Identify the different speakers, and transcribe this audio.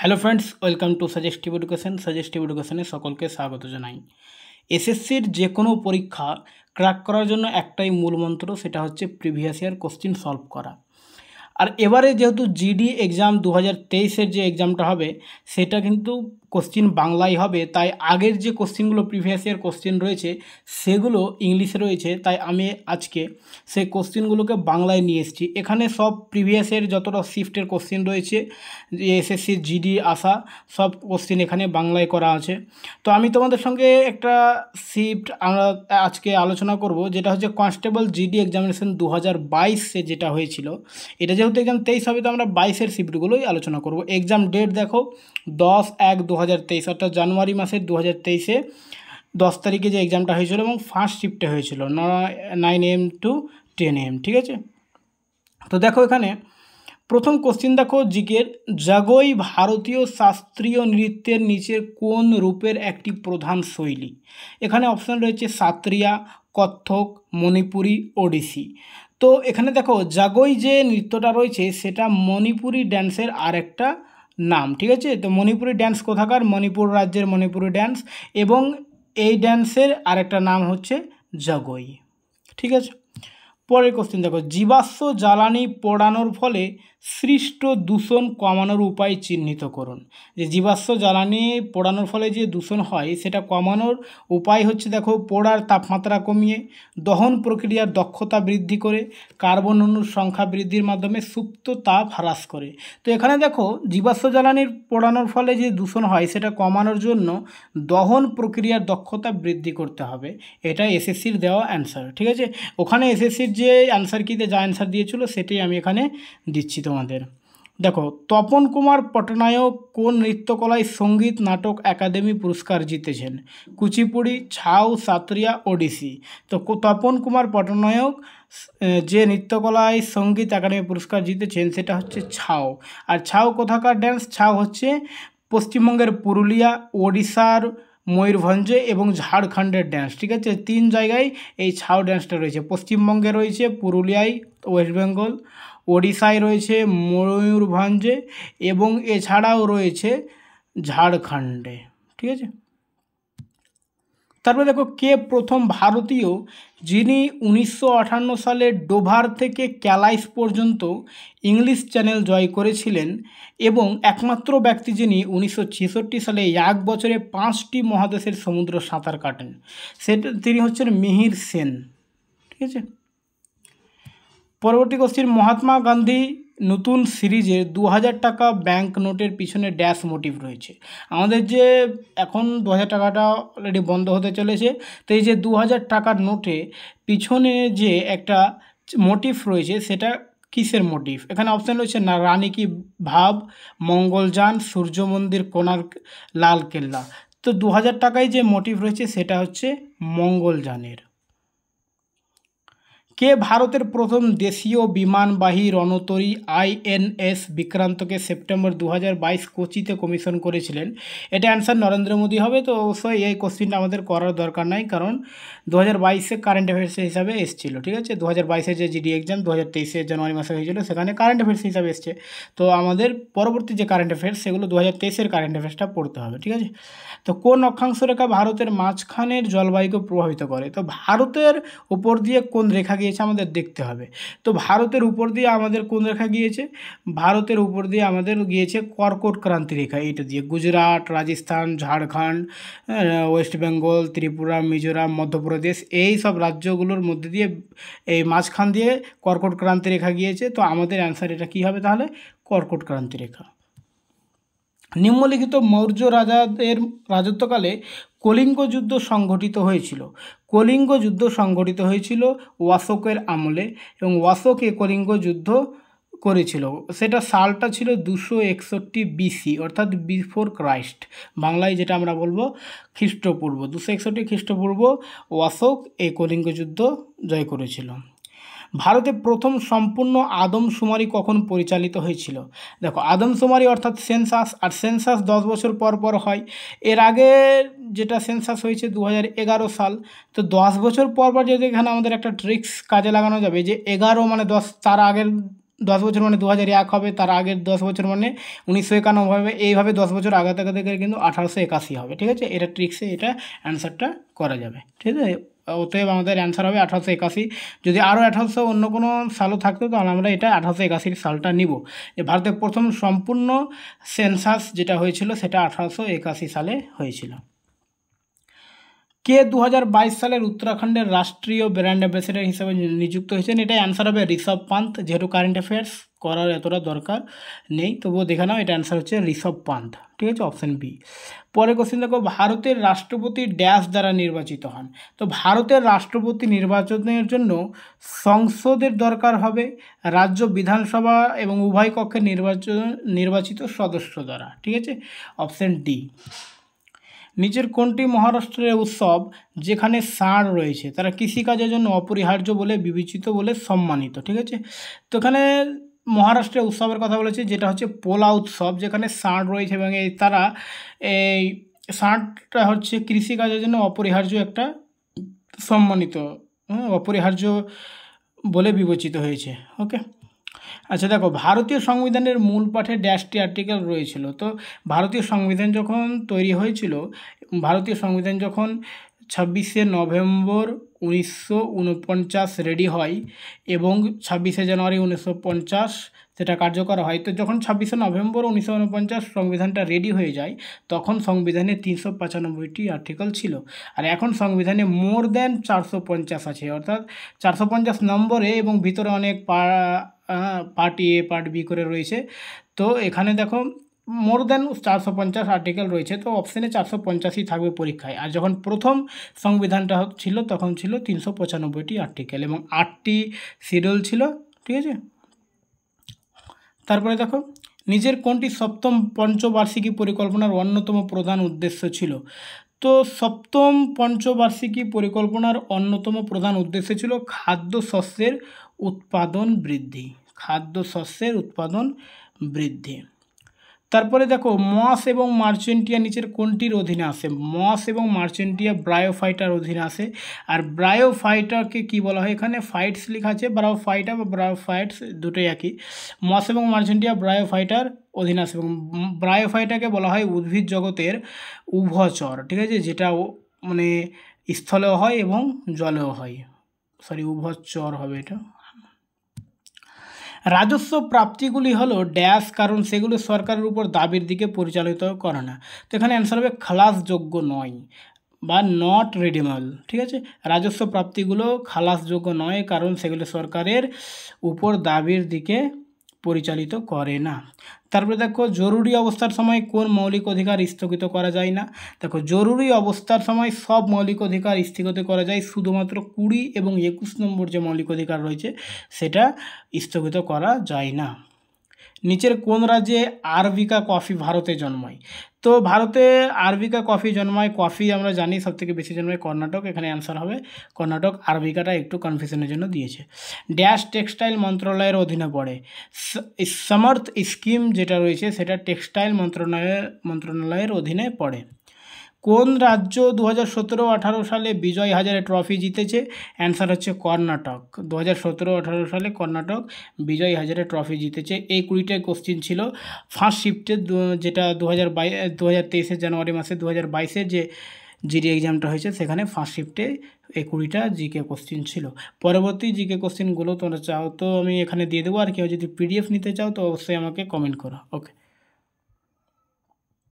Speaker 1: hello friends welcome to suggestive education suggestive এডুকেশনে সকলকে স্বাগত জানাই এসএসসির যে কোনো পরীক্ষা ক্র্যাক করার জন্য একটাই মূল মন্ত্র সেটা হচ্ছে প্রিভিয়াস ইয়ার কোশ্চিন সলভ করা আর এবারে যেহেতু জিডি এক্সাম দু হাজার তেইশের যে এক্সামটা হবে সেটা কিন্তু কোশ্চিন বাংলায় হবে তাই আগের যে কোশ্চিনগুলো প্রিভিয়াস ইয়ার কোশ্চিন রয়েছে সেগুলো ইংলিশে রয়েছে তাই আমি আজকে সেই কোশ্চিনগুলোকে বাংলায় নিয়ে এসেছি এখানে সব প্রিভিয়াস ইয়ার যতটা শিফটের কোশ্চিন রয়েছে এসএসসি জিডি আসা সব কোশ্চিন এখানে বাংলায় করা আছে তো আমি তোমাদের সঙ্গে একটা শিফট আমরা আজকে আলোচনা করব যেটা হচ্ছে কনস্টেবল জিডি এক্সামিনেশন দু হাজার বাইশে যেটা হয়েছিল এটা যেহেতু এক্সাম তেইশ হবে তো আমরা বাইশের শিফটগুলোই আলোচনা করব এক্সাম ডেট দেখো দশ এক দু হাজার তেইশ অর্থাৎ জানুয়ারি মাসের দু হাজার তেইশে দশ তারিখে যে এক্সামটা হয়েছিল এবং ফার্স্ট শিফটে হয়েছিল nine AM to ten AM ঠিক আছে তো দেখো এখানে প্রথম কোশ্চিন দেখো জিকের জাগোই ভারতীয় শাস্ত্রীয় নৃত্যের নিচের কোন রূপের একটি প্রধান শৈলী এখানে অপশান রয়েছে সাত্রিয়া কত্থক মণিপুরি ওড়িশি তো এখানে দেখো জাগোই যে নৃত্যটা রয়েছে সেটা মণিপুরি ড্যান্সের আর একটা নাম ঠিক আছে তো মণিপুরি ড্যান্স কোথাকার মণিপুর রাজ্যের মণিপুরি ড্যান্স এবং এই ড্যান্সের আরেকটা নাম হচ্ছে জগই ঠিক আছে পরের কোশ্চেন দেখো জীবাশ্ম জ্বালানি পোড়ানোর ফলে সৃষ্ট দূষণ কমানোর উপায় চিহ্নিত করুন যে জীবাশ্ম জ্বালানি পোড়ানোর ফলে যে দূষণ হয় সেটা কমানোর উপায় হচ্ছে দেখো পোড়ার তাপমাত্রা কমিয়ে দহন প্রক্রিয়ার দক্ষতা বৃদ্ধি করে কার্বন অনুর সংখ্যা বৃদ্ধির মাধ্যমে সুপ্ত তাপ হ্রাস করে তো এখানে দেখো জীবাশ্ম জ্বালানির পোড়ানোর ফলে যে দূষণ হয় সেটা কমানোর জন্য দহন প্রক্রিয়ার দক্ষতা বৃদ্ধি করতে হবে এটা এসএসসির দেওয়া অ্যান্সার ঠিক আছে ওখানে এসএসসির যে অ্যান্সার কিতে যা অ্যান্সার দিয়েছিল সেটাই আমি এখানে দিচ্ছি তোমার তোমাদের দেখো তপন কুমার পটনায়ক কোন নৃত্যকলায় সঙ্গীত নাটক একাডেমি পুরস্কার জিতেছেন কুচিপুড়ি ছাউ সাতরিয়া ওডিসি তো তপন কুমার পটনায়ক যে নৃত্যকলায় সঙ্গীত একাডেমি পুরস্কার জিতেছেন সেটা হচ্ছে ছাউ আর ছাউ কোথাকার ড্যান্স ছাউ হচ্ছে পশ্চিমবঙ্গের পুরুলিয়া ওড়িশার ময়ূরভঞ্জে এবং ঝাড়খণ্ডের ড্যান্স ঠিক আছে তিন জায়গায় এই ছাউ ড্যান্সটা রয়েছে পশ্চিমবঙ্গে রয়েছে পুরুলিয়ায় ওয়েস্ট বেঙ্গল ওড়িশায় রয়েছে ময়ূরভঞ্জে এবং এছাড়াও রয়েছে ঝাড়খণ্ডে ঠিক আছে তারপরে দেখো কে প্রথম ভারতীয় যিনি উনিশশো সালে ডোভার থেকে ক্যালাইস পর্যন্ত ইংলিশ চ্যানেল জয় করেছিলেন এবং একমাত্র ব্যক্তি যিনি উনিশশো সালে এক বছরে পাঁচটি মহাদেশের সমুদ্র সাঁতার কাটেন সেটা তিনি হচ্ছেন মিহির সেন ঠিক আছে পরবর্তী কোশ্চিন মহাত্মা গান্ধী নতুন সিরিজের দু হাজার টাকা ব্যাংক নোটের পিছনে ড্যাশ মোটিভ রয়েছে আমাদের যে এখন দু হাজার টাকাটা অলরেডি বন্ধ হতে চলেছে তো এই যে দু হাজার টাকার নোটে পিছনে যে একটা মোটিভ রয়েছে সেটা কিসের মোটিভ এখানে অপশান রয়েছে না রানী কি ভাব মঙ্গলযান সূর্য মন্দির কোনার লাল কেল্লা তো দু হাজার টাকায় যে মোটিভ রয়েছে সেটা হচ্ছে মঙ্গলযানের কে ভারতের প্রথম দেশীয় বিমানবাহী রণতরী আইএনএস বিক্রান্তকে সেপ্টেম্বর দু কোচিতে কমিশন করেছিলেন এটা অ্যান্সার নরেন্দ্র মোদী হবে তো অবশ্যই এই কোশ্চিনটা আমাদের করার দরকার নাই কারণ দু হাজার বাইশে কারেন্ট অ্যাফেয়ার্স হিসাবে এসেছিল ঠিক আছে দু হাজার বাইশে যে জিডি এক্সাম দু হাজার তেইশে জানুয়ারি মাসে হয়েছিল সেখানে কারেন্ট অ্যাফেয়ার্স হিসাবে এসছে তো আমাদের পরবর্তী যে কারেন্ট অ্যাফেয়ার্স সেগুলো দু হাজার তেইশের কারেন্ট অ্যাফেয়ার্সটা পড়তে হবে ঠিক আছে তো কোন অক্ষাংশ রেখা ভারতের মাঝখানের জলবায়ুকে প্রভাবিত করে তো ভারতের উপর দিয়ে কোন রেখাকে গিয়েছে আমাদের দেখতে হবে তো ভারতের উপর দিয়ে আমাদের কোন রেখা গিয়েছে ভারতের উপর দিয়ে আমাদের গিয়েছে কর্কট ক্রান্তি রেখা এটা দিয়ে গুজরাট রাজস্থান ঝাড়খণ্ড ওয়েস্ট বেঙ্গল ত্রিপুরা মিজোরাম মধ্যপ্রদেশ এই সব রাজ্যগুলোর মধ্যে দিয়ে এই মাঝখান দিয়ে কর্কট ক্রান্তি রেখা গিয়েছে তো আমাদের অ্যান্সার এটা কী হবে তাহলে কর্কট ক্রান্তি রেখা নিম্নলিখিত মৌর্য রাজাদের রাজত্বকালে কলিঙ্গ যুদ্ধ সংঘটিত হয়েছিল কলিঙ্গ যুদ্ধ সংঘটিত হয়েছিল ওয়াসকের আমলে এবং ওয়াসকে কলিঙ্গ যুদ্ধ করেছিল সেটা সালটা ছিল দুশো একষট্টি বিসি অর্থাৎ বিফোর ক্রাইস্ট বাংলায় যেটা আমরা বলবো খ্রিস্টপূর্ব দুশো একষট্টি খ্রিস্টপূর্ব ওয়াসক এই কলিঙ্গ যুদ্ধ জয় করেছিল ভারতে প্রথম সম্পূর্ণ আদমশুমারি কখন পরিচালিত হয়েছিল দেখো আদমশুমারি অর্থাৎ সেন্সাস আর সেন্সাস দশ বছর পর পর হয় এর আগে যেটা সেন্সাস হয়েছে দু সাল তো দশ বছর পর পর যদি এখানে আমাদের একটা ট্রিক্স কাজে লাগানো যাবে যে এগারো মানে দশ তার আগের দশ বছর মানে দু হাজার এক হবে তার আগের দশ বছর মানে উনিশশো একানব্বই হবে এইভাবে দশ বছর আগাতে আগাতে গেলে কিন্তু আঠারোশো একাশি হবে ঠিক আছে এটা ট্রিক্সে এটা অ্যান্সারটা করা যাবে ঠিক আছে অতএব আমাদের অ্যান্সার হবে আঠারোশো একাশি যদি আরও আঠারোশো অন্য কোনো সালও থাকতো তাহলে আমরা এটা আঠারোশো একাশির সালটা নিব যে ভারতের প্রথম সম্পূর্ণ সেন্সাস যেটা হয়েছিল সেটা আঠারোশো একাশি সালে হয়েছিল কে দু সালের উত্তরাখণ্ডের রাষ্ট্রীয় ব্র্যান্ড অ্যাম্বাসেডার হিসেবে নিযুক্ত হয়েছেন এটা অ্যান্সার হবে ঋষভ পান্ত যেহেতু কারেন্ট অ্যাফেয়ার্স করার এতটা দরকার নেই তবুও দেখে নাও এটা অ্যান্সার হচ্ছে ঋষভ পান্ত ঠিক আছে অপশান বি পরে কোশ্চিন দেখো ভারতের রাষ্ট্রপতি ড্যাশ দ্বারা নির্বাচিত হন তো ভারতের রাষ্ট্রপতি নির্বাচনের জন্য সংসদের দরকার হবে রাজ্য বিধানসভা এবং উভয় কক্ষের নির্বাচন নির্বাচিত সদস্য দ্বারা ঠিক আছে অপশান ডি নিচের কোনটি মহারাষ্ট্রের উৎসব যেখানে সার রয়েছে তারা কৃষিকাজের জন্য অপরিহার্য বলে বিবেচিত বলে সম্মানিত ঠিক আছে তো এখানে মহারাষ্ট্রে উৎসবের কথা বলেছি যেটা হচ্ছে পোলা উৎসব যেখানে ষাঁড় রয়েছে এবং এই তারা এই ষাঁড়টা হচ্ছে কৃষিকাজের জন্য অপরিহার্য একটা সম্মানিত অপরিহার্য বলে বিবেচিত হয়েছে ওকে আচ্ছা দেখো ভারতীয় সংবিধানের মূল পাঠে ড্যাশটি আর্টিকেল রয়েছিল তো ভারতীয় সংবিধান যখন তৈরি হয়েছিল ভারতীয় সংবিধান যখন ছাব্বিশে নভেম্বর উনিশশো উনপঞ্চাশ রেডি হয় এবং ছাব্বিশে জানুয়ারি উনিশশো পঞ্চাশ সেটা কার্যকর হয় তো যখন ছাব্বিশে নভেম্বর উনিশশো উনপঞ্চাশ সংবিধানটা রেডি হয়ে যায় তখন সংবিধানে তিনশো পঁচানব্বইটি আর্টিকেল ছিল আর এখন সংবিধানে মোর দ্যান চারশো পঞ্চাশ আছে অর্থাৎ চারশো পঞ্চাশ নম্বরে এবং ভিতরে অনেক পার্ট এ পার্ট বি করে রয়েছে তো এখানে দেখো মোর দেন চারশো পঞ্চাশ আর্টিকেল রয়েছে তো অপশানে চারশো পঞ্চাশই থাকবে পরীক্ষায় আর যখন প্রথম সংবিধানটা ছিল তখন ছিল তিনশো পঁচানব্বইটি আর্টিকেল এবং আটটি শিডিউল ছিল ঠিক আছে তারপরে দেখো নিজের কোনটি সপ্তম পঞ্চবার্ষিকী পরিকল্পনার অন্যতম প্রধান উদ্দেশ্য ছিল তো সপ্তম পঞ্চবার্ষিকী পরিকল্পনার অন্যতম প্রধান উদ্দেশ্য ছিল খাদ্য শস্যের উৎপাদন বৃদ্ধি খাদ্য শস্যের উৎপাদন বৃদ্ধি তারপরে দেখো মস এবং মার্চেন্টিয়া নিচের কোনটির অধীনে আসে মস এবং মার্চেন্টিয়া ব্রায়োফাইটার অধীনে আসে আর ব্রায়োফাইটারকে কি বলা হয় এখানে ফাইটস লেখা আছে ব্রায়োফাইটা বা ব্রায়োফাইটস দুটোই একই মস এবং মার্চেন্টিয়া ব্রায়োফাইটার অধীনে আসে এবং ব্রায়োফাইটাকে বলা হয় উদ্ভিদ জগতের উভচর ঠিক আছে যেটা মানে স্থলেও হয় এবং জলেও হয় সরি উভচর হবে এটা রাজস্ব প্রাপ্তিগুলি হলো ড্যাশ কারণ সেগুলো সরকারের উপর দাবির দিকে পরিচালিত করে না তো এখানে অ্যান্সার হবে খালাসযোগ্য নয় বা নট রেডিমাল ঠিক আছে রাজস্ব প্রাপ্তিগুলো খালাসযোগ্য নয় কারণ সেগুলো সরকারের উপর দাবির দিকে পরিচালিত করে না তারপরে দেখো জরুরি অবস্থার সময় কোন মৌলিক অধিকার স্থগিত করা যায় না দেখো জরুরি অবস্থার সময় সব মৌলিক অধিকার স্থগিত করা যায় শুধুমাত্র কুড়ি এবং একুশ নম্বর যে মৌলিক অধিকার রয়েছে সেটা স্থগিত করা যায় না নিচের কোন রাজ্যে আরবিকা কফি ভারতে জন্মায় তো ভারতে আরবিকা কফি জন্মায় কফি আমরা জানি সবথেকে বেশি জন্মায় কর্ণাটক এখানে অ্যান্সার হবে কর্ণাটক আরবিকাটা একটু কনফিউশনের জন্য দিয়েছে ড্যাশ টেক্সটাইল মন্ত্রণালয়ের অধীনে পড়ে সমর্থ স্কিম যেটা রয়েছে সেটা টেক্সটাইল মন্ত্রণালয়ের মন্ত্রণালয়ের অধীনে পড়ে কোন রাজ্য দু হাজার সতেরো আঠারো সালে বিজয় হাজারে ট্রফি জিতেছে অ্যান্সার হচ্ছে কর্ণাটক দু হাজার সতেরো আঠারো সালে কর্ণাটক বিজয় হাজারে ট্রফি জিতেছে এই কুড়িটাই কোশ্চিন ছিল ফার্স্ট শিফটে যেটা দু হাজার বাই দু হাজার জানুয়ারি মাসে দু হাজার যে জিডি এক্সামটা হয়েছে সেখানে ফার্স্ট শিফটে এই কুড়িটা জিকে কোশ্চিন ছিল পরবর্তী জিকে কোশ্চিনগুলো তোমরা চাও তো আমি এখানে দিয়ে দেবো আর কেউ যদি পিডিএফ নিতে চাও তো অবশ্যই আমাকে কমেন্ট করো ওকে